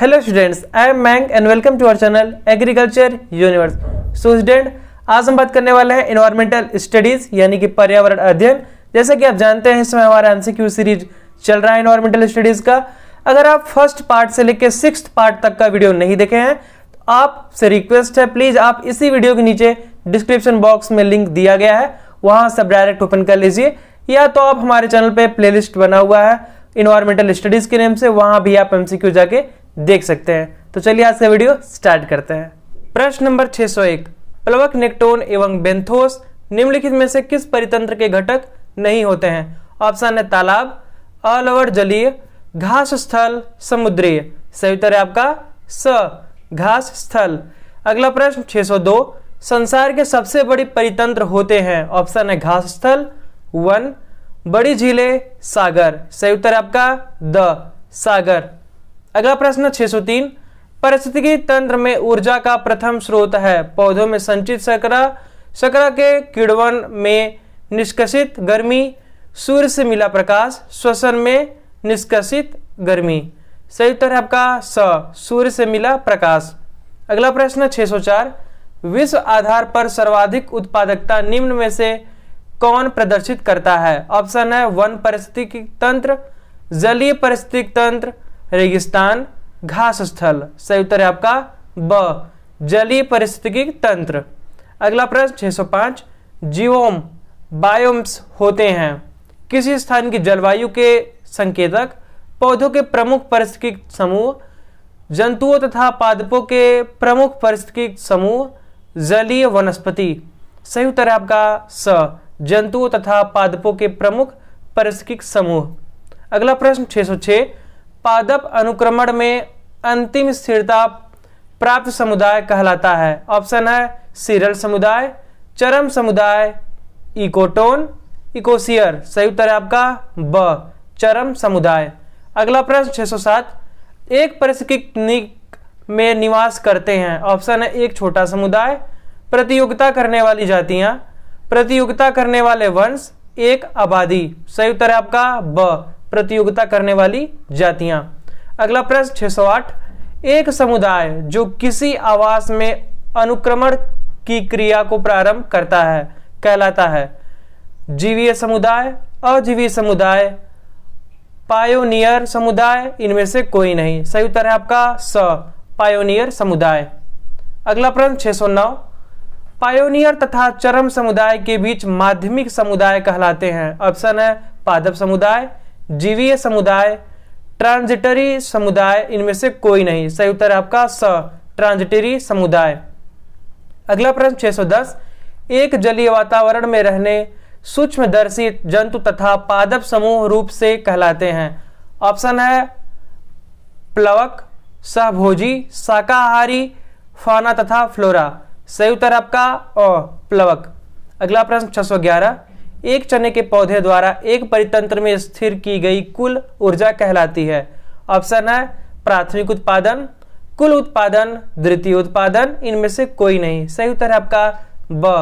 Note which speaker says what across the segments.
Speaker 1: hello students I am मैंग and welcome to our channel agriculture universe so student आज हम बात करने वाले हैं इन्वायरमेंटल स्टडीज यानी कि पर्यावरण अध्ययन जैसे कि आप जानते हैं इस समय हमारा एमसीक्यू सीरीज चल रहा है इन्वायरमेंटल स्टडीज का अगर आप फर्स्ट पार्ट से लेकर सिक्स पार्ट तक का वीडियो नहीं देखे हैं तो आपसे रिक्वेस्ट है प्लीज आप इसी वीडियो के नीचे डिस्क्रिप्शन बॉक्स में लिंक दिया गया है वहां सब डायरेक्ट ओपन कर लीजिए या तो आप हमारे चैनल पर प्लेलिस्ट बना हुआ है इन्वायरमेंटल स्टडीज के नेम से वहां भी आप एमसीक्यू जाके देख सकते हैं तो चलिए आज का वीडियो स्टार्ट करते हैं प्रश्न नंबर 601 प्लवक नेक्टोन एवं बेंथोस निम्नलिखित में से किस परितंत्र के घटक नहीं होते हैं ऑप्शन है तालाब अलवर जलीय घास स्थल समुद्रीय सही उत्तर है आपका स घास स्थल अगला प्रश्न 602 संसार के सबसे बड़े परितंत्र होते हैं ऑप्शन है घास स्थल वन बड़ी झीले सागर सही उत्तर आपका द सागर अगला प्रश्न 603 परिस्थितिकी तंत्र में ऊर्जा का प्रथम स्रोत है पौधों में संचित सकरा सकरा के किड़वन में निष्कसित गर्मी सूर्य से मिला प्रकाश श्वसन में निष्कसित गर्मी सही उत्तर है आपका स सूर्य से मिला प्रकाश अगला प्रश्न 604 विश्व आधार पर सर्वाधिक उत्पादकता निम्न में से कौन प्रदर्शित करता है ऑप्शन है वन परिस्थितिक तंत्र जलीय परिस्थितिक तंत्र रेगिस्तान घास स्थल सही उत्तर है आपका ब जलीय परिस्थितिकी तंत्र अगला प्रश्न 605 जीवोम बायोम्स होते हैं किसी स्थान की जलवायु के संकेतक पौधों के प्रमुख परिस्थितिक समूह जंतुओं तथा पादपों के प्रमुख परिस्थितिक समूह जलीय वनस्पति सही उत्तर आपका स जंतुओं तथा पादपों के प्रमुख परिस्थितिक समूह अगला प्रश्न 606 पादप अनुक्रमण में अंतिम स्थिरता प्राप्त समुदाय कहलाता है ऑप्शन है सिरल समुदाय चरम समुदाय इकोटोन इकोसियर सही उत्तर है आपका ब चरम समुदाय अगला प्रश्न 607 एक परिस्थितिक में निवास करते हैं ऑप्शन है एक छोटा समुदाय प्रतियोगिता करने वाली जातियां प्रतियोगिता करने वाले वंश एक आबादी सही उत्तर है आपका ब प्रतियोगिता करने वाली जातियां अगला प्रश्न सौ आठ एक समुदाय जो किसी आवास में अनुक्रमण की क्रिया को प्रारंभ करता है कहलाता है जीवीय समुदाय अजीवीय समुदाय पायोनियर समुदाय इनमें से कोई नहीं सही उत्तर है आपका स पायोनियर समुदाय अगला प्रश्न सौ नौ पायोनियर तथा चरम समुदाय के बीच माध्यमिक समुदाय कहलाते हैं ऑप्शन है पादप समुदाय जीवीय समुदाय ट्रांजिटरी समुदाय इनमें से कोई नहीं सही उत्तर आपका स ट्रांजिटरी समुदाय अगला प्रश्न 610 एक जलीय वातावरण में रहने सूक्ष्मदर्शी जंतु तथा पादप समूह रूप से कहलाते हैं ऑप्शन है प्लवक सहभोजी शाकाहारी फाना तथा फ्लोरा सही उत्तर आपका प्लवक अगला प्रश्न 611 एक चने के पौधे द्वारा एक परितंत्र में स्थिर की गई कुल ऊर्जा कहलाती है ऑप्शन है प्राथमिक उत्पादन कुल उत्पादन द्वितीय उत्पादन इनमें से कोई नहीं सही उत्तर है आपका ब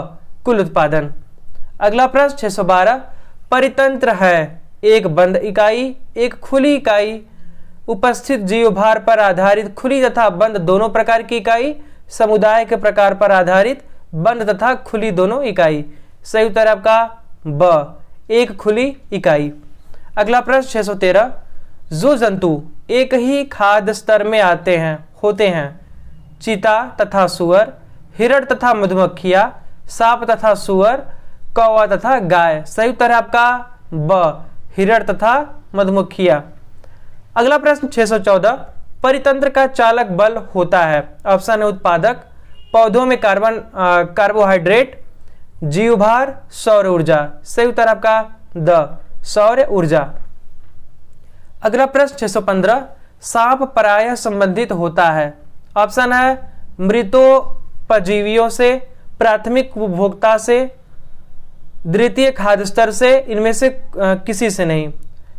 Speaker 1: कुल उत्पादन अगला प्रश्न छह सौ बारह परितंत्र है एक बंद इकाई एक खुली इकाई उपस्थित जीव भार पर आधारित खुली तथा बंद दोनों प्रकार की इकाई समुदाय के प्रकार पर आधारित बंद तथा खुली दोनों इकाई सही उत्तर आपका ब एक खुली इकाई अगला प्रश्न सौ तेरह जो जंतु एक ही खाद्य स्तर में आते हैं होते हैं चीता तथा सुअर हिरण तथा मधुमक्खिया सांप तथा सुअर कौवा तथा गाय सही उत्तर है आपका ब हिरण तथा मधुमक्खिया अगला प्रश्न 614 परितंत्र का चालक बल होता है ऑप्शन है उत्पादक पौधों में कार्बन कार्बोहाइड्रेट जीव भार सौर ऊर्जा सही उत्तर आपका द सौर ऊर्जा अगला प्रश्न 615 सांप पराय संबंधित होता है ऑप्शन है मृतोपजीवियों से प्राथमिक उपभोक्ता से द्वितीय खाद्य स्तर से इनमें से किसी से नहीं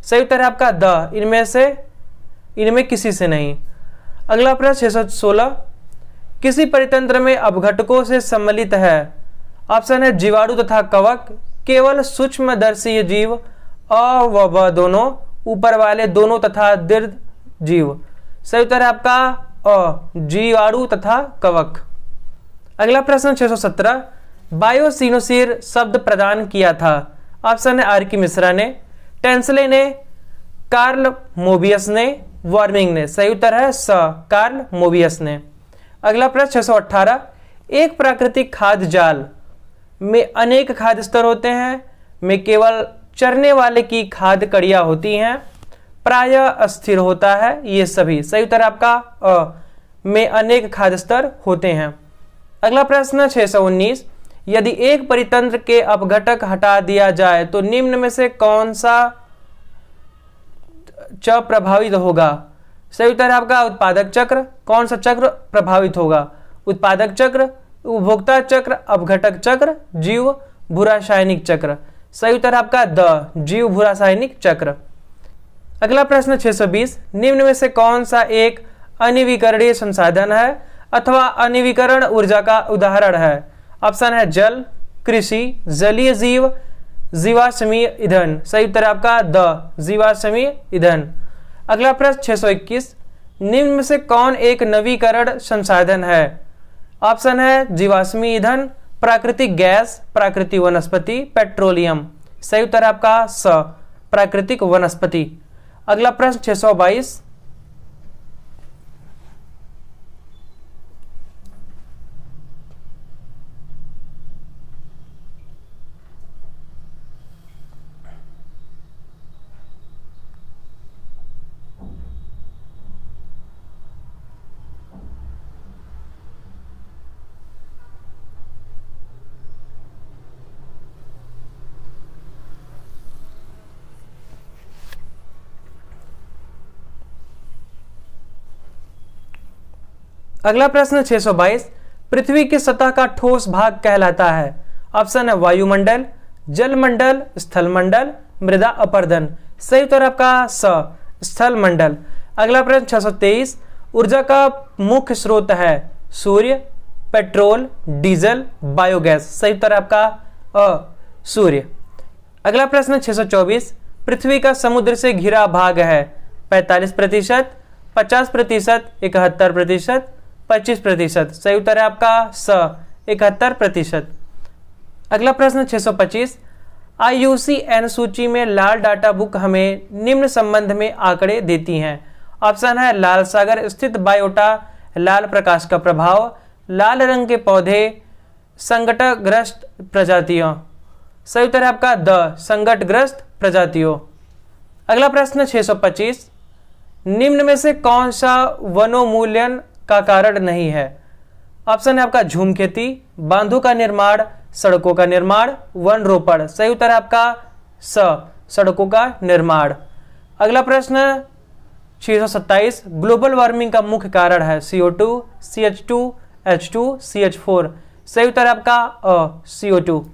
Speaker 1: सही उत्तर है आपका द इनमें से इनमें किसी से नहीं अगला प्रश्न 616 किसी परितंत्र में अवघटकों से सम्मिलित है ऑप्शन है जीवाणु तथा कवक केवल सूक्ष्म दर्शीय जीव अ व दोनों ऊपर वाले दोनों तथा दीर्घ जीव सही उत्तर है आपका अ जीवाणु तथा कवक अगला प्रश्न 617 बायोसिनोसिर शब्द प्रदान किया था ऑप्शन है आर की मिश्रा ने टेंसले ने कार्ल मोबियस ने वार्मिंग ने सही उत्तर है स कार्ल मोबियस ने अगला प्रश्न 618 एक प्राकृतिक खाद्य जाल में अनेक खाद्य स्तर होते हैं में केवल चरने वाले की खाद्य कड़िया होती हैं प्राय स्थिर होता है ये सभी सही उत्तर आपका अ में अनेक खाद्य स्तर होते हैं अगला प्रश्न छः सौ उन्नीस यदि एक परितंत्र के अपघटक हटा दिया जाए तो निम्न में से कौन सा च प्रभावित होगा सही उत्तर आपका उत्पादक चक्र कौन सा चक्र प्रभावित होगा उत्पादक चक्र उपभोक्ता चक्र अपघटक चक्र जीव भूरासायनिक चक्र सही उत्तर आपका द जीव भूरासायनिक चक्र अगला प्रश्न 620 निम्न में से कौन सा एक अनिवीकरणीय संसाधन है अथवा अनिवीकरण ऊर्जा का उदाहरण है ऑप्शन है जल कृषि जलीय जीव जीवाश्मी ईंधन सही उत्तर आपका द जीवाश्मी ईंधन अगला प्रश्न 621 निम्न में से कौन एक नवीकरण संसाधन है ऑप्शन है जीवाश्मी ईंधन प्राकृतिक गैस प्राकृतिक वनस्पति पेट्रोलियम सही उत्तर आपका स प्राकृतिक वनस्पति अगला प्रश्न 622 अगला प्रश्न 622 पृथ्वी की सतह का ठोस भाग कहलाता है ऑप्शन है वायुमंडल जलमंडल स्थलमंडल मृदा अपर्धन सही उत्तर आपका स स्थल मंडल अगला प्रश्न 623 ऊर्जा का मुख्य स्रोत है सूर्य पेट्रोल डीजल बायोगैस सही उत्तर आपका अ सूर्य अगला प्रश्न 624 पृथ्वी का समुद्र से घिरा भाग है 45 प्रतिशत पचास प्रतिशत इकहत्तर प्रतिशत पच्चीस प्रतिशत सही उत्तर है आपका स इकहत्तर प्रतिशत अगला प्रश्न 625 आईयूसीएन सूची में लाल डाटा बुक हमें निम्न संबंध में आंकड़े देती हैं ऑप्शन है लाल सागर स्थित बायोटा लाल प्रकाश का प्रभाव लाल रंग के पौधे संकटग्रस्त प्रजातियों सही उत्तर है आपका द संकटग्रस्त प्रजातियों अगला प्रश्न 625 निम्न में से कौन सा वनोमूल्यन का कारण नहीं है ऑप्शन है आपका झूम खेती बांधों का निर्माण सड़कों का निर्माण वन रोपण सही उत्तर है आपका स सड़कों का निर्माण अगला प्रश्न 627 ग्लोबल वार्मिंग का मुख्य कारण है CO two C H two H two C H four सही उत्तर आपका अ सीओ टू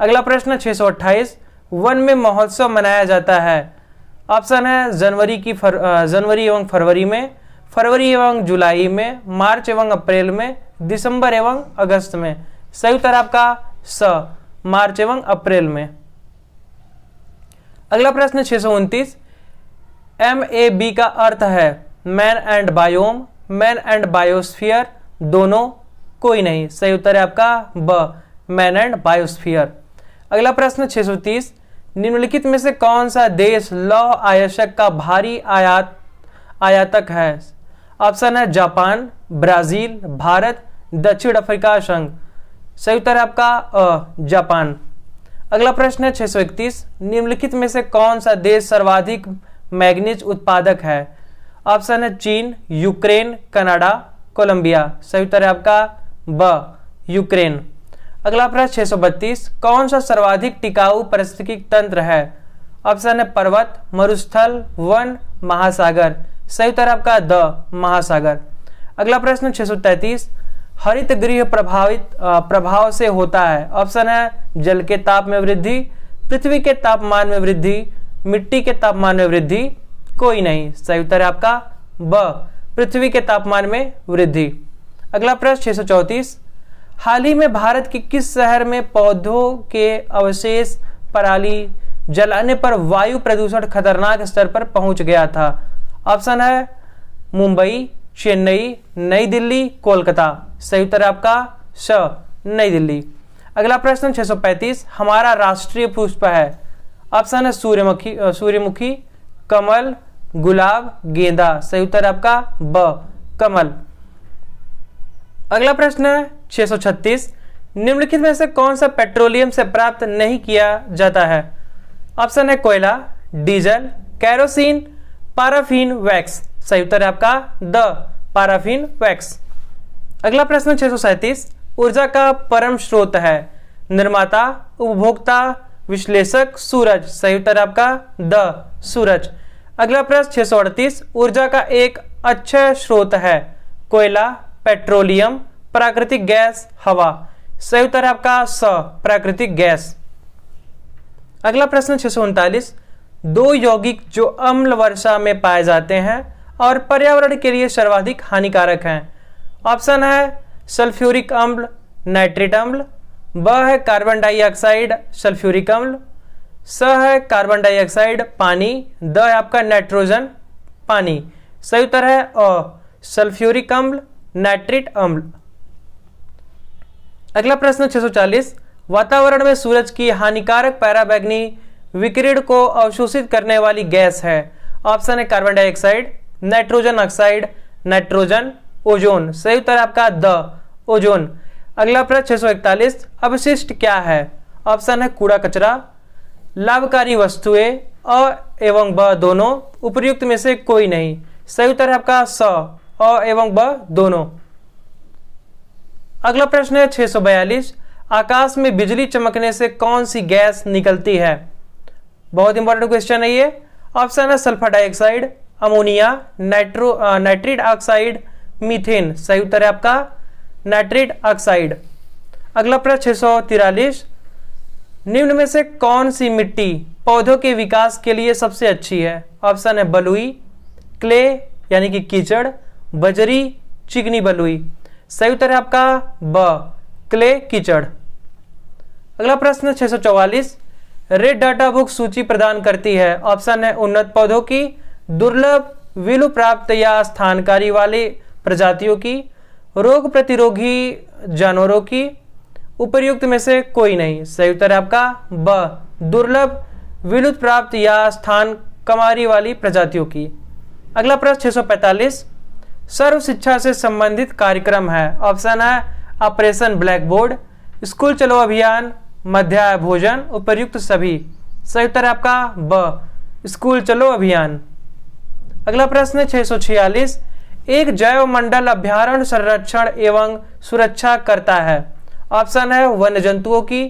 Speaker 1: अगला प्रश्न 628 वन में महोत्सव मनाया जाता है ऑप्शन है जनवरी की फर जनवरी एवं फरवरी में फरवरी एवं जुलाई में मार्च एवं अप्रैल में दिसंबर एवं अगस्त में सही उत्तर आपका स मार्च एवं अप्रैल में अगला प्रश्न छह सौ उनतीस एम ए बी का अर्थ है man and biome man and biosphere दोनों कोई नहीं सही उत्तर है आपका ब मैन एंड बायोस्फीयर अगला प्रश्न 630 निम्नलिखित में से कौन सा देश लौह आयशक का भारी आयात आयातक है ऑप्शन है जापान ब्राजील भारत दक्षिण अफ्रीका संघ सही उत्तर है आपका जापान अगला प्रश्न है छह निम्नलिखित में से कौन सा देश सर्वाधिक मैग्नीज उत्पादक है ऑप्शन है चीन यूक्रेन कनाडा कोलंबिया सही उत्तर है आपका ब यूक्रेन अगला प्रश्न छह कौन सा सर्वाधिक टिकाऊ परिस्थितिक तंत्र है ऑप्शन है पर्वत मरुस्थल वन महासागर सही उत्तर आपका द महासागर अगला प्रश्न तैतीस हरित गृह प्रभावित प्रभाव से होता है ऑप्शन है जल के ताप में वृद्धि पृथ्वी के तापमान में वृद्धि मिट्टी के तापमान में वृद्धि कोई नहीं सही उत्तर है आपका ब पृथ्वी के तापमान में वृद्धि अगला प्रश्न छह हाल ही में भारत के किस शहर में पौधों के अवशेष पराली जलाने पर वायु प्रदूषण खतरनाक स्तर पर पहुंच गया था ऑप्शन है मुंबई चेन्नई नई दिल्ली कोलकाता सही उत्तर है आपका स नई दिल्ली अगला प्रश्न 635 हमारा राष्ट्रीय पुष्प है ऑप्शन है सूर्यमुखी सूर्यमुखी कमल गुलाब गेंदा सही उत्तर है आपका ब कमल अगला प्रश्न है 636 निम्नलिखित में से कौन सा पेट्रोलियम से प्राप्त नहीं किया जाता है ऑप्शन है कोयला डीजल कैरोसिन पाराफिन वैक्स सही उत्तर है आपका द पाराफिन वैक्स अगला प्रश्न छह ऊर्जा का परम स्रोत है निर्माता उपभोक्ता विश्लेषक सूरज सही उत्तर आपका द सूरज अगला प्रश्न छह ऊर्जा का एक अच्छा स्रोत है कोयला पेट्रोलियम प्राकृतिक गैस हवा सही उत्तर आपका स प्राकृतिक गैस अगला प्रश्न छह दो यौगिक जो अम्ल वर्षा में पाए जाते हैं और पर्यावरण के लिए सर्वाधिक हानिकारक हैं ऑप्शन है सल्फ्यूरिक अम्ल नाइट्रेट अम्ल ब है कार्बन डाइऑक्साइड सल्फ्यूरिक अम्ल स है कार्बन डाइऑक्साइड पानी द है आपका नाइट्रोजन पानी सही उत्तर है अ सल्फ्यूरिक अम्ल नाइट्रेट अम्ल अगला प्रश्न 640 वातावरण में सूरज की हानिकारक पैराबैग्नी विकिरण को अवशोषित करने वाली गैस है ऑप्शन है carbon dioxide nitrogen oxide nitrogen ozone सही उत्तर आपका द ओजोन अगला प्रश्न इकतालीस अवशिष्ट क्या है ऑप्शन है कूड़ा कचरा लाभकारी वस्तुएं अ एवं ब दोनों उपयुक्त में से कोई नहीं सही उत्तर है आपका स अ एवं ब दोनों अगला प्रश्न है 642 आकाश में बिजली चमकने से कौन सी गैस निकलती है बहुत इंपॉर्टेंट क्वेश्चन है ये ऑप्शन है sulphur dioxide ammonia nitro nitrate oxide methane सही उत्तर है आपका नाइट्रेट ऑक्साइड अगला प्रश्न छह सौ तिरालीस निम्न में से कौन सी मिट्टी पौधों के विकास के लिए सबसे अच्छी है ऑप्शन है बलुई क्ले यानी कि कीचड़ बजरी चिकनी बलुई सही उत्तर है आपका ब क्ले कीचड़ अगला प्रश्न छह सौ चौवालीस रेड डाटा बुक सूची प्रदान करती है ऑप्शन है उन्नत पौधों की दुर्लभ विलु प्राप्त या स्थानकारी वाले प्रजातियों की रोग प्रतिरोधी जानवरों की उपयुक्त में से कोई नहीं सही उत्तर है आपका ब दुर्लभ विलुप्त प्राप्त या स्थान कमारी वाली प्रजातियों की अगला प्रश्न 645 सर्व शिक्षा से संबंधित कार्यक्रम है ऑप्शन है ऑपरेशन ब्लैक बोर्ड स्कूल चलो अभियान मध्याह भोजन उपर्युक्त सभी सही उत्तर आपका ब स्कूल चलो अभियान अगला प्रश्न छह सौ छियालीस एक जैव मंडल अभ्यारण संरक्षण एवं सुरक्षा करता है ऑप्शन है वन्य जंतुओं की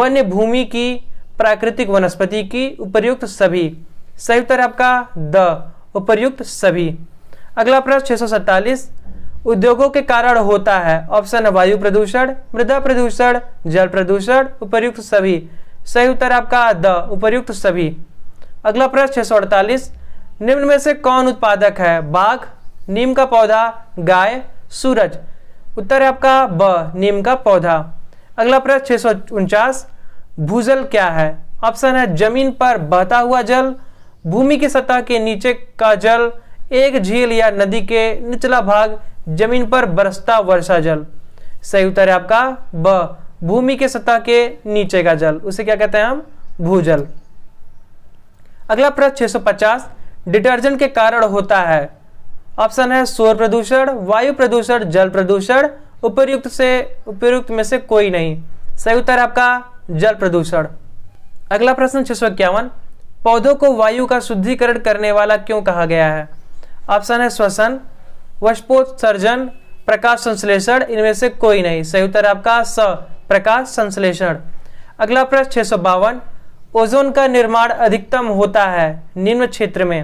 Speaker 1: वन्य भूमि की प्राकृतिक वनस्पति की उपर्युक्त सभी सही उत्तर आपका द उपर्युक्त सभी अगला प्रश्न छह सौ सैतालीस उद्योगों के कारण होता है ऑप्शन है वायु प्रदूषण मृदा प्रदूषण जल प्रदूषण उपर्युक्त सभी सही उत्तर आपका द उपर्युक्त सभी अगला प्रश्न छह निम्न में से कौन उत्पादक है बाघ नीम का पौधा गाय सूरज उत्तर है आपका ब नीम का पौधा अगला प्रश्न छह भूजल क्या है ऑप्शन है जमीन पर बहता हुआ जल भूमि की सतह के नीचे का जल एक झील या नदी के निचला भाग जमीन पर बरसता वर्षा जल सही उत्तर है आपका ब भूमि के सतह के नीचे का जल उसे क्या कहते हैं हम भूजल अगला प्रश्न 650 डिटर्जेंट के कारण होता है ऑप्शन है शोर प्रदूषण वायु प्रदूषण जल प्रदूषण उपयुक्त से उपयुक्त में से कोई नहीं सही उत्तर आपका जल प्रदूषण अगला प्रश्न छह सौ इक्यावन पौधों को वायु का शुद्धिकरण करने वाला क्यों कहा गया है ऑप्शन है श्वसन वस्पोत्सर्जन प्रकाश संश्लेषण इनमें से कोई नहीं सही उत्तर आपका स प्रकाश संश्लेषण अगला प्रश्न छह सौ बावन ओजोन का निर्माण अधिकतम होता है निम्न क्षेत्र में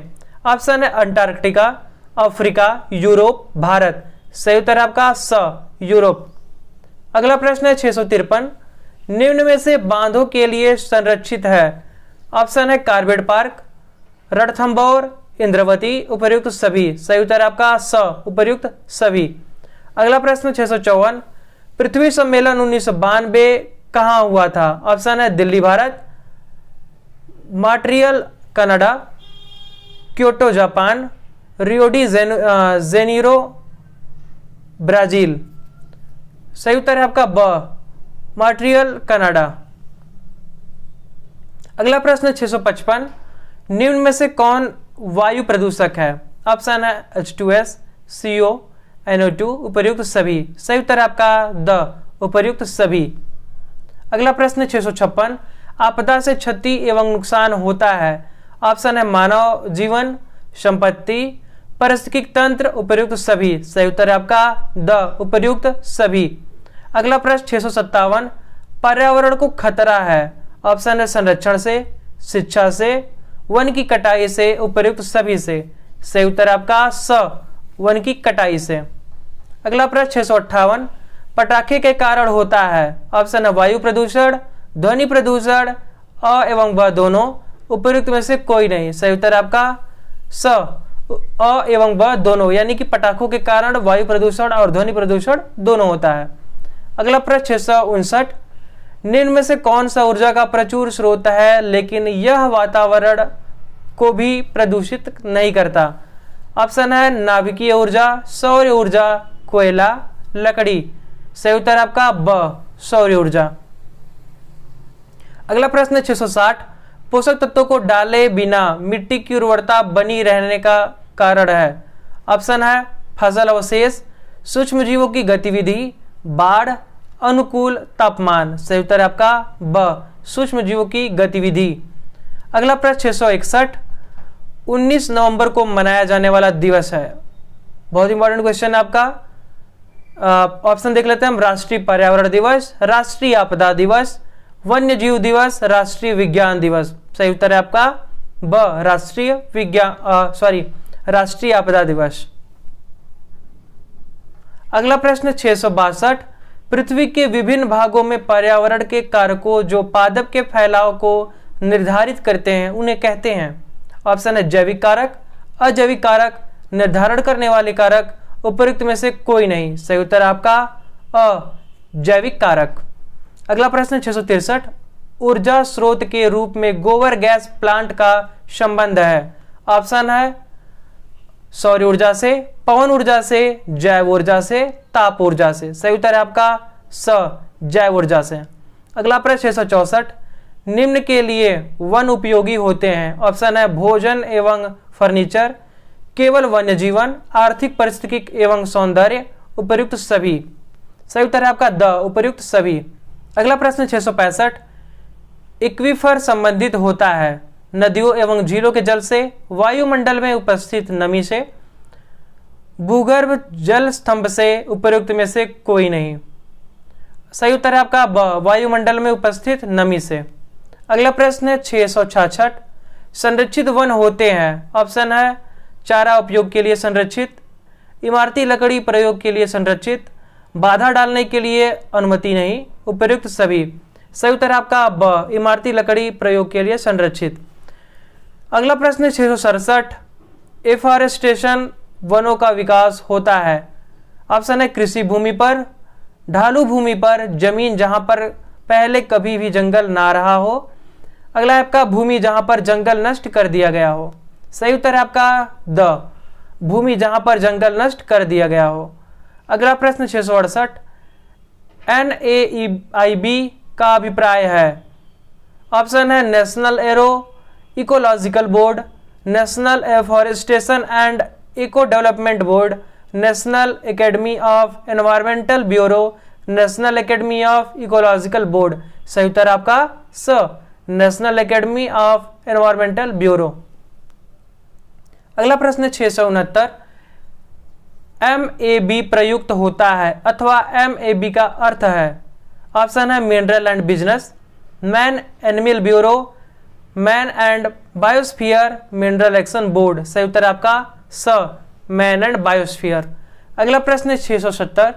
Speaker 1: ऑप्शन है अंटार्कटिका अफ्रीका यूरोप भारत सही उत्तर आपका स यूरोप अगला प्रश्न है छह सौ तिरपन निम्न में से बांधों के लिए संरक्षित है ऑप्शन है कार्बेट पार्क रणथम्बोर इंद्रवती उपर्युक्त सभी सही उत्तर आपका स उपर्युक्त सभी अगला प्रश्न छह पृथ्वी सम्मेलन उन्नीस बानवे कहा हुआ था ऑप्शन है Delhi Bharat Montreal Canada Kyoto Japan Rio de जेन, जेनीरो ब्राजील सही उत्तर है आपका ब मार्ट्रियल कनाडा अगला प्रश्न 655 निम्न में से कौन वायु प्रदूषक है ऑप्शन है H two S C O N O two उपयुक्त सभी सही उत्तर आपका द उपयुक्त सभी अगला प्रश्न छह सौ छप्पन आपदा से क्षति एवं नुकसान होता है ऑप्शन है मानव जीवन संपत्ति पारिस्थितिक तंत्र उपयुक्त सभी सही उत्तर आपका द उपयुक्त सभी अगला प्रश्न छह सौ सत्तावन पर्यावरण को खतरा है ऑप्शन है संरक्षण से शिक्षा से वन की कटाई से उपयुक्त सभी से सही उत्तर आपका स वन की कटाई से अगला प्रश्न छह सौ अट्ठावन पटाखे के कारण होता है ऑप्शन है वायु प्रदूषण ध्वनि प्रदूषण अ एवं व दोनों उपयुक्त में से कोई नहीं सही उत्तर आपका स अ एवं व दोनों यानी कि पटाखों के कारण वायु प्रदूषण और ध्वनि प्रदूषण दोनों होता है अगला प्रश्न छह सौ उनसठ निम्न से कौन सा ऊर्जा का प्रचुर स्रोत है लेकिन यह वातावरण को भी प्रदूषित नहीं करता ऑप्शन है नाभिकीय ऊर्जा सौर ऊर्जा कोयला लकड़ी सही उत्तर आपका ब सौर ऊर्जा अगला प्रश्न 660 पोषक तत्वों को डाले बिना मिट्टी की उर्वरता बनी रहने का कारण है ऑप्शन है फसल अवशेष सूक्ष्म जीवों की गतिविधि बाढ़ अनुकूल तापमान सही उत्तर है आपका ब सूक्ष्म जीवों की गतिविधि अगला प्रश्न छह सौ इकसठ उन्नीस नवंबर को मनाया जाने वाला दिवस है बहुत इंपॉर्टेंट क्वेश्चन है आपका ऑप्शन देख लेते हैं हम राष्ट्रीय पर्यावरण दिवस राष्ट्रीय आपदा दिवस वन्य जीव दिवस राष्ट्रीय विज्ञान दिवस सही उत्तर है आपका ब राष्ट्रीय विज्ञान सॉरी राष्ट्रीय आपदा दिवस अगला प्रश्न छह सौ बासठ पृथ्वी के विभिन्न भागों में पर्यावरण के कारकों जो पादप के फैलाव को निर्धारित करते हैं उन्हें कहते हैं ऑप्शन है जैविक कारक अजैविक कारक निर्धारण करने वाले कारक उपयुक्त में से कोई नहीं सही उत्तर आपका अ जैविक कारक अगला प्रश्न छह ऊर्जा स्रोत के रूप में गोबर गैस प्लांट का संबंध है ऑप्शन है सौर ऊर्जा से पवन ऊर्जा से जैव ऊर्जा से ताप ऊर्जा से सही उत्तर है आपका स जैव ऊर्जा से अगला प्रश्न छह सौ निम्न के लिए वन उपयोगी होते हैं ऑप्शन है भोजन एवं फर्नीचर केवल वन्य जीवन आर्थिक परिस्थिति एवं सौंदर्य उपयुक्त सभी सही उत्तर है आपका द उपयुक्त सभी अगला प्रश्न छह सौ पैंसठ इक्विफर संबंधित होता है नदियों एवं झीलों के जल से वायुमंडल में उपस्थित नमी से भूगर्भ जल स्तंभ से उपयुक्त में से कोई नहीं सही उत्तर है आपका वायुमंडल में उपस्थित नमी से अगला प्रश्न है छह सौ छाछठ संरक्षित वन होते हैं ऑप्शन है चारा उपयोग के लिए संरक्षित इमारती लकड़ी प्रयोग के लिए संरक्षित बाधा डालने के लिए अनुमति नहीं उपयुक्त सभी सही उत्तर आपका ब इमारती लकड़ी प्रयोग के लिए संरक्षित अगला प्रश्न है छह सौ सड़सठ एफॉरेस्टेशन वनों का विकास होता है ऑप्शन है कृषि भूमि पर ढालू भूमि पर जमीन जहां पर पहले कभी भी जंगल ना रहा हो अगला आपका भूमि जहां पर जंगल नष्ट कर दिया गया हो सही उत्तर है आपका द भूमि जहां पर जंगल नष्ट कर दिया गया हो अगला प्रश्न छह सौ अड़सठ एन ए आई बी का अभिप्राय है ऑप्शन है national aero ecological board national afforestation and eco development board national academy of environmental bureau national academy of ecological board सही उत्तर आपका स national academy of environmental bureau अगला प्रश्न छह सौ उनहत्तर एम ए बी प्रयुक्त होता है अथवा एम ए बी का अर्थ है ऑप्शन है mineral and business man animal bureau man and biosphere mineral action board सही उत्तर आपका स मैन एंड बायोस्फीयर अगला प्रश्न है छः सौ सत्तर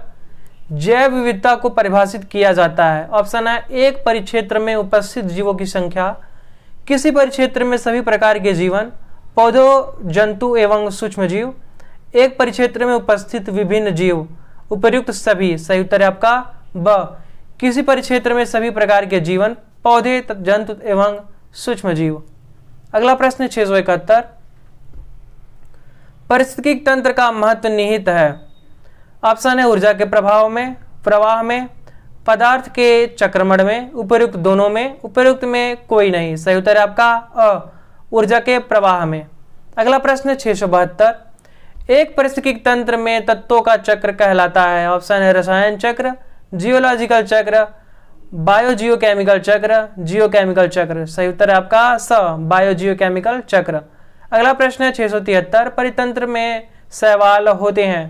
Speaker 1: जैव विविधता को परिभाषित किया जाता है ऑप्शन है एक परिक्षेत्र में उपस्थित जीवों की संख्या किसी परिक्षेत्र में सभी प्रकार के जीवन पौधों जंतु एवं सूक्ष्म जीव एक परिक्षेत्र में उपस्थित विभिन्न जीव उपयुक्त सभी सही उत्तर है आपका ब किसी परिक्षेत्र में सभी प्रकार के जीवन पौधे जंतु एवं सूक्ष्म जीव अगला प्रश्न छह सौ इकहत्तर परिस्थितिक तंत्र का महत्व निहित है ऑप्शन है ऊर्जा के प्रभाव में प्रवाह में पदार्थ के चक्रमण में उपयुक्त दोनों में उपयुक्त में कोई नहीं सही उत्तर है आपका अ ऊर्जा के प्रवाह में अगला प्रश्न छह सौ बहत्तर एक परिस्थितिक तंत्र में तत्वों का चक्र कहलाता है ऑप्शन है रसायन चक्र जियोलॉजिकल चक्र बायोजियो केमिकल चक्र जियो केमिकल चक्र सही उत्तर है आपका स बायोजियो केमिकल चक्र अगला प्रश्न है छह सौ तिहत्तर परितंत्र में सवाल होते हैं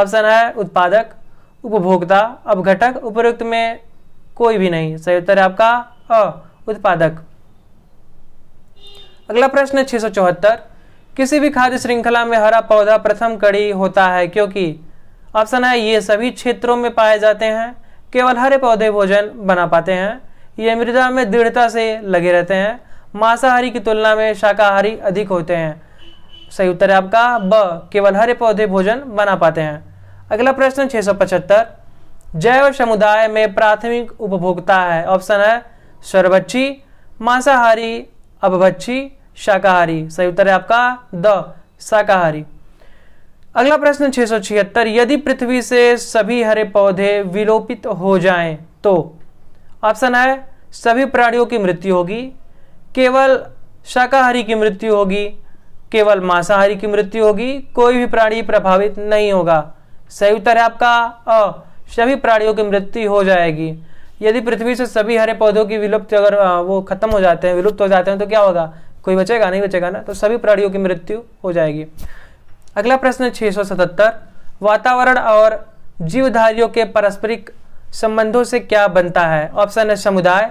Speaker 1: ऑप्शन है उत्पादक उपभोक्ता अवघटक उपयुक्त में कोई भी नहीं सही उत्तर है आपका अ उत्पादक अगला प्रश्न है छह किसी भी खाद्य श्रृंखला में हरा पौधा प्रथम कड़ी होता है क्योंकि ऑप्शन है ये सभी क्षेत्रों में पाए जाते हैं केवल हरे पौधे भोजन बना पाते हैं ये मृदा में दृढ़ता से लगे रहते हैं मांसाहारी की तुलना में शाकाहारी अधिक होते हैं सही उत्तर है आपका ब केवल हरे पौधे भोजन बना पाते हैं अगला प्रश्न छः जैव समुदाय में प्राथमिक उपभोक्ता है ऑप्शन है सर्वभक्षी मांसाहारी अपभक्षी शाकाहारी सही उत्तर है आपका द शाकाहारी अगला प्रश्न छह यदि पृथ्वी से सभी हरे पौधे विलोपित हो जाएं तो ऑप्शन है सभी प्राणियों की मृत्यु होगी केवल शाकाहारी की मृत्यु होगी केवल मांसाहारी की मृत्यु होगी कोई भी प्राणी प्रभावित नहीं होगा सही उत्तर है आपका अ सभी प्राणियों की मृत्यु हो जाएगी यदि पृथ्वी से सभी हरे पौधों की विलुप्त अगर वो खत्म हो जाते हैं विलुप्त हो जाते हैं तो क्या होगा कोई बचेगा नहीं बचेगा ना तो सभी प्राणियों की मृत्यु हो जाएगी अगला प्रश्न 677 वातावरण और जीवधारियों के पारस्परिक संबंधों से क्या बनता है ऑप्शन है समुदाय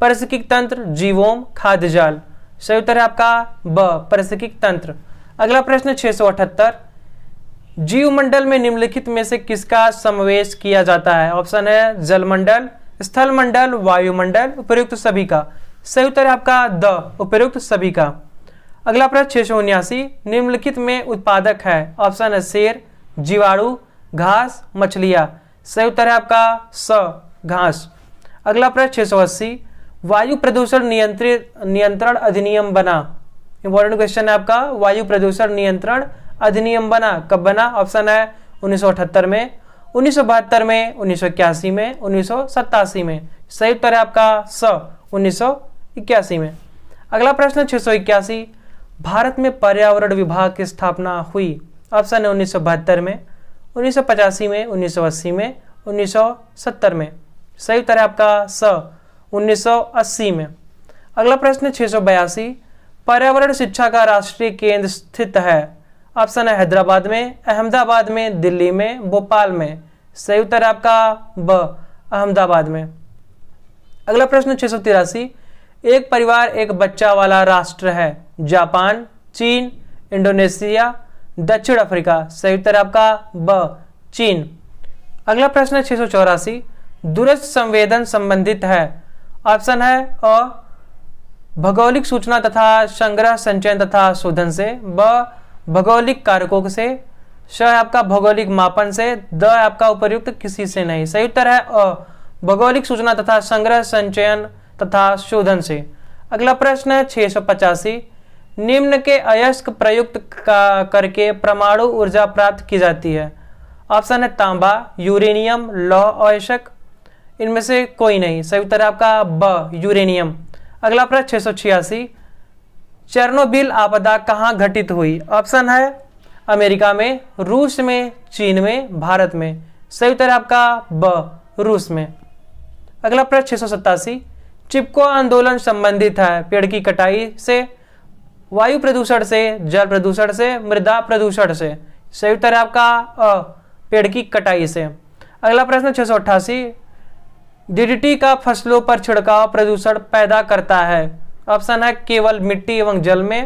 Speaker 1: परसकिक तंत्र जीवोम खाद्य जाल सही उत्तर है आपका ब परसकिक तंत्र अगला प्रश्न 678 मंडल में निम्नलिखित में से किसका समावेश किया जाता है ऑप्शन है जलमंडल स्थलमंडल वायुमंडल उपयुक्त सभी का सही उत्तर है आपका द उपयुक्त सभी का अगला प्रश्न छह सौ उन्यासी निम्नलिखित में उत्पादक है ऑप्शन है शेर जीवाणु घास मछलिया सही उत्तर है आपका स घास अगला प्रश्न छह सौ अस्सी वायु प्रदूषण नियंत्रित नियंत्रण अधिनियम बना इंपॉर्टेंट क्वेश्चन है आपका वायु प्रदूषण नियंत्रण अधिनियम बना कब बना ऑप्शन है अठहत्तर में बहत्तर में उन्नीस में उन्नीस में सही उत्तर है आपका स उन्नीस में अगला प्रश्न छह सौ इक्यासी भारत में पर्यावरण विभाग की स्थापना हुई ऑप्शन है उन्नीस में उन्नीस में उन्नीस में उन्नीस में सही उत्तर है आपका स 1980 में अगला प्रश्न छः पर्यावरण शिक्षा का राष्ट्रीय केंद्र स्थित है ऑप्शन है हैदराबाद में अहमदाबाद में दिल्ली में भोपाल में सही उत्तर है आपका ब अहमदाबाद में अगला प्रश्न छः एक परिवार एक बच्चा वाला राष्ट्र है जापान चीन इंडोनेशिया दक्षिण अफ्रीका सही उत्तर आपका ब चीन अगला प्रश्न है छह दूरस्थ संवेदन संबंधित है ऑप्शन है अ भौगोलिक सूचना तथा संग्रह संचयन तथा शोधन से ब भौगोलिक कारकों से स आपका भौगोलिक मापन से द आपका उपयुक्त किसी से नहीं सही उत्तर है अ भौगोलिक सूचना तथा संग्रह संचयन तथा शोधन से अगला प्रश्न है छह सौ पचासी निम्न के अयस्क प्रयुक्त करके परमाणु ऊर्जा प्राप्त की जाती है ऑप्शन है तांबा यूरेनियम लौह अयस्क इनमें से कोई नहीं सही उत्तर आपका ब यूरेनियम अगला प्रश्न छः सौ छियासी चरनोबिल आपदा कहाँ घटित हुई ऑप्शन है अमेरिका में रूस में चीन में भारत में सही उत्तर आपका ब रूस में अगला प्रश्न छः सौ सतासी चिपको आंदोलन संबंधित है पेड़ की कटाई से वायु प्रदूषण से जल प्रदूषण से मृदा प्रदूषण से सही उत्तर है आपका अ पेड़ की कटाई से अगला प्रश्न छह सौ अट्ठासी डीडीटी का फसलों पर छिड़काव प्रदूषण पैदा करता है ऑप्शन है केवल मिट्टी एवं जल में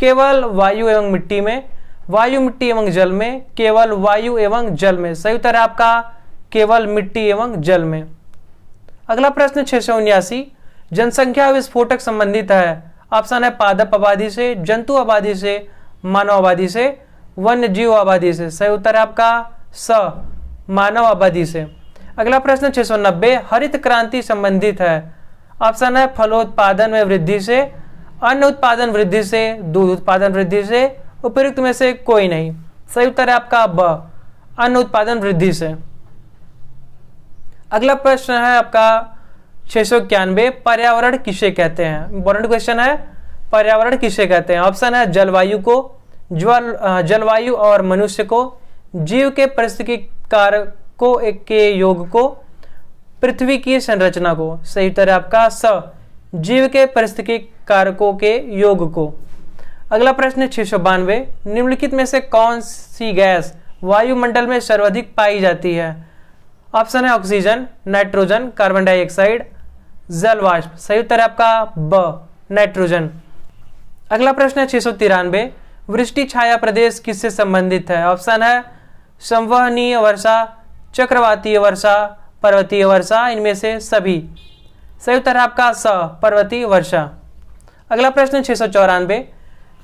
Speaker 1: केवल वायु एवं मिट्टी में वायु मिट्टी एवं जल में केवल वायु एवं जल में सही उत्तर है आपका केवल मिट्टी एवं जल में अगला प्रश्न छह सौ उन्यासी जनसंख्या विस्फोटक संबंधित है ऑप्शन है पादप आबादी से जंतु आबादी से मानव आबादी से वन्य जीव आबादी से सही उत्तर है आपका स मानव आबादी से अगला प्रश्न नब्बे हरित क्रांति संबंधित है ऑप्शन है फलोत्पादन में वृद्धि से अन्न उत्पादन वृद्धि से दूध उत्पादन वृद्धि से उपयुक्त में से कोई नहीं सही उत्तर है आपका ब अन्न उत्पादन वृद्धि से अगला प्रश्न है आपका छह सौ इक्यानवे पर्यावरण किसे कहते हैं इंपॉर्टेंट क्वेश्चन है पर्यावरण किसे कहते हैं ऑप्शन है जलवायु को ज्वल जलवायु और मनुष्य को जीव के परिस्थिति कारकों के योग को पृथ्वी की संरचना को सही तरह आपका स जीव के परिस्थिति कारकों के योग को अगला प्रश्न है बानवे निम्नलिखित में से कौन सी गैस वायुमंडल में सर्वाधिक पाई जाती है ऑप्शन है ऑक्सीजन नाइट्रोजन कार्बन डाइऑक्साइड जल वाष्प सही उत्तर है आपका ब नाइट्रोजन अगला प्रश्न है छह सौ तिरानवे वृष्टि छाया प्रदेश किससे संबंधित है ऑप्शन है संवहनीय वर्षा चक्रवातीय वर्षा पर्वतीय वर्षा इनमें से सभी सही उत्तर है आपका स पर्वतीय वर्षा अगला प्रश्न छह सौ चौरानवे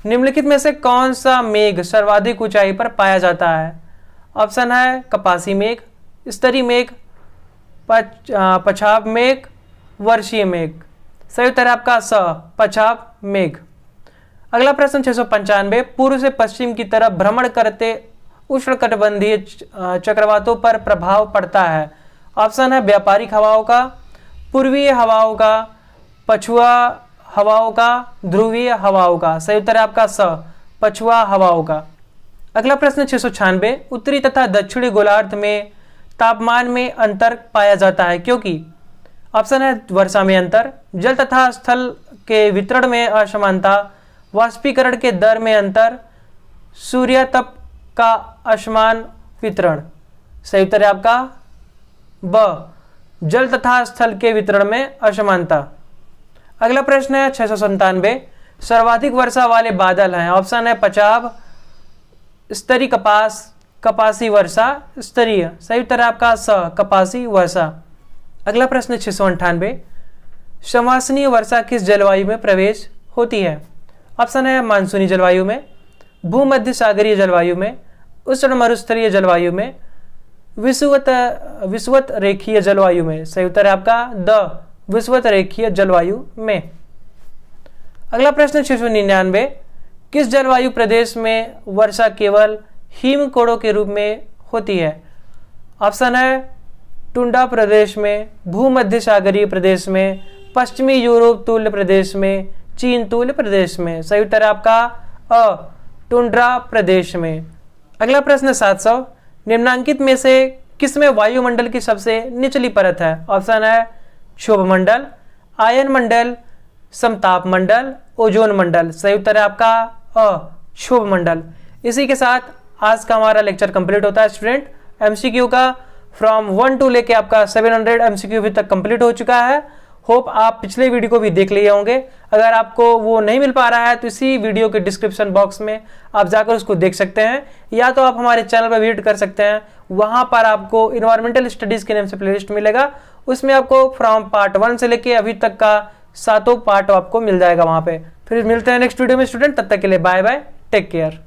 Speaker 1: निम्नलिखित में से कौन सा मेघ सर्वाधिक ऊंचाई पर पाया जाता है ऑप्शन है कपासी मेघ स्तरी मेघ पछाप मेघ वर्षीय मेघ सही उत्तर है आपका स पछाप मेघ अगला प्रश्न छह सौ पंचानवे पूर्व से पश्चिम की तरफ भ्रमण करते उष्णकटिबंधीय चक्रवातों पर प्रभाव पड़ता है ऑप्शन है व्यापारिक हवाओं का पूर्वीय हवाओं का पछुआ हवाओं का ध्रुवीय हवाओं का सही उत्तर है आपका स पछुआ हवाओं का अगला प्रश्न छह सौ उत्तरी तथा दक्षिणी गोलार्ध में तापमान में अंतर पाया जाता है क्योंकि ऑप्शन है वर्षा में अंतर जल तथा स्थल के वितरण में असमानता वाष्पीकरण के दर में अंतर सूर्य तप का असमान वितरण सही उत्तर है आपका ब जल तथा स्थल के वितरण में असमानता अगला प्रश्न है छह सौ संतानवे सर्वाधिक वर्षा वाले बादल हैं ऑप्शन है पचाब स्तरी कपास कपासी वर्षा स्तरीय सही उत्तर है आपका स कपासी वर्षा अगला प्रश्न छह सौ अंठानवे संवासनीय वर्षा किस जलवायु में प्रवेश होती है ऑप्शन है मानसूनी जलवायु में भूमध्य सागरीय जलवायु में उष्ण मरुस्थलीय जलवायु में विश्वत विश्वत रेखीय जलवायु में सही उत्तर है आपका द विश्वत रेखीय जलवायु में अगला प्रश्न छह सौ निन्यानवे किस जलवायु प्रदेश में वर्षा केवल हिम कोड़ों के रूप में होती है ऑप्शन है टुंडा प्रदेश में भूमध्य सागरीय प्रदेश में पश्चिमी यूरोप तुल्य प्रदेश में चीन तुल्य प्रदेश में सही उत्तर आपका अ टुंड्रा प्रदेश में अगला प्रश्न सात सौ निम्नांकित में से किसमें वायुमंडल की सबसे निचली परत है ऑप्शन है शुभ मंडल आयन मंडल समताप मंडल ओजोन मंडल सही उत्तर है आपका अ शुभ मंडल इसी के साथ आज का हमारा लेक्चर कंप्लीट होता है स्टूडेंट एमसीक्यू का फ्रॉम वन टू लेके आपका सेवन हंड्रेड एमसीक्यू अभी तक कंप्लीट हो चुका है होप आप पिछले वीडियो को भी देख लिए होंगे अगर आपको वो नहीं मिल पा रहा है तो इसी वीडियो के डिस्क्रिप्शन बॉक्स में आप जाकर उसको देख सकते हैं या तो आप हमारे चैनल पर विजिट कर सकते हैं वहाँ पर आपको इन्वायरमेंटल स्टडीज़ के नाम से प्लेलिस्ट मिलेगा उसमें आपको फ्रॉम पार्ट वन से लेके अभी तक का सातों पार्ट आपको मिल जाएगा वहाँ पे फिर मिलते हैं नेक्स्ट वीडियो में स्टूडेंट तब तक के लिए बाय बाय टेक केयर